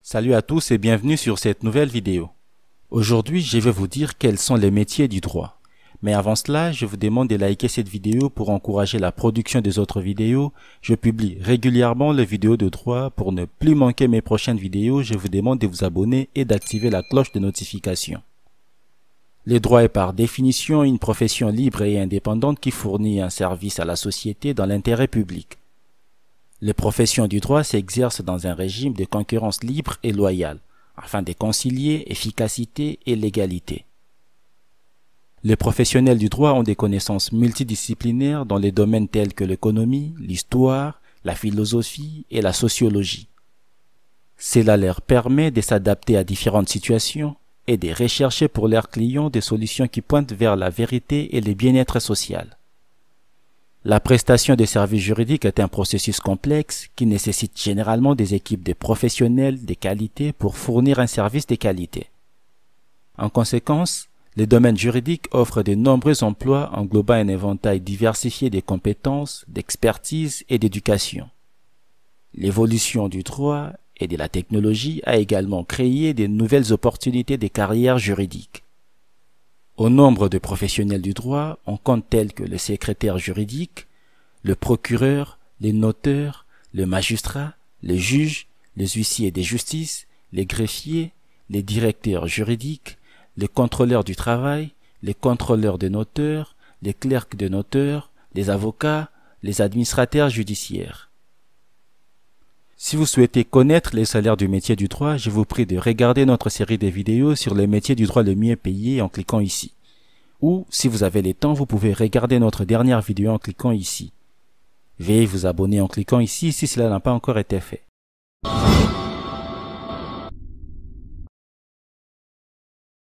Salut à tous et bienvenue sur cette nouvelle vidéo. Aujourd'hui, je vais vous dire quels sont les métiers du droit. Mais avant cela, je vous demande de liker cette vidéo pour encourager la production des autres vidéos. Je publie régulièrement les vidéos de droit. Pour ne plus manquer mes prochaines vidéos, je vous demande de vous abonner et d'activer la cloche de notification. Le droit est par définition une profession libre et indépendante qui fournit un service à la société dans l'intérêt public. Les professions du droit s'exercent dans un régime de concurrence libre et loyale, afin de concilier efficacité et légalité. Les professionnels du droit ont des connaissances multidisciplinaires dans les domaines tels que l'économie, l'histoire, la philosophie et la sociologie. Cela leur permet de s'adapter à différentes situations et de rechercher pour leurs clients des solutions qui pointent vers la vérité et le bien-être social. La prestation des services juridiques est un processus complexe qui nécessite généralement des équipes de professionnels de qualité pour fournir un service de qualité. En conséquence, les domaines juridiques offre de nombreux emplois englobant un éventail diversifié des compétences, d'expertise et d'éducation. L'évolution du droit et de la technologie a également créé des nouvelles opportunités de carrières juridiques. Au nombre de professionnels du droit, on compte tels que le secrétaire juridique, le procureur, les notaires, le magistrat, les juges, les huissiers de justice, les greffiers, les directeurs juridiques, les contrôleurs du travail, les contrôleurs des notaires, les clercs de notaires, les avocats, les administrateurs judiciaires. Si vous souhaitez connaître les salaires du métier du droit, je vous prie de regarder notre série de vidéos sur les métiers du droit le mieux payé en cliquant ici. Ou, si vous avez le temps, vous pouvez regarder notre dernière vidéo en cliquant ici. Veuillez vous abonner en cliquant ici si cela n'a pas encore été fait.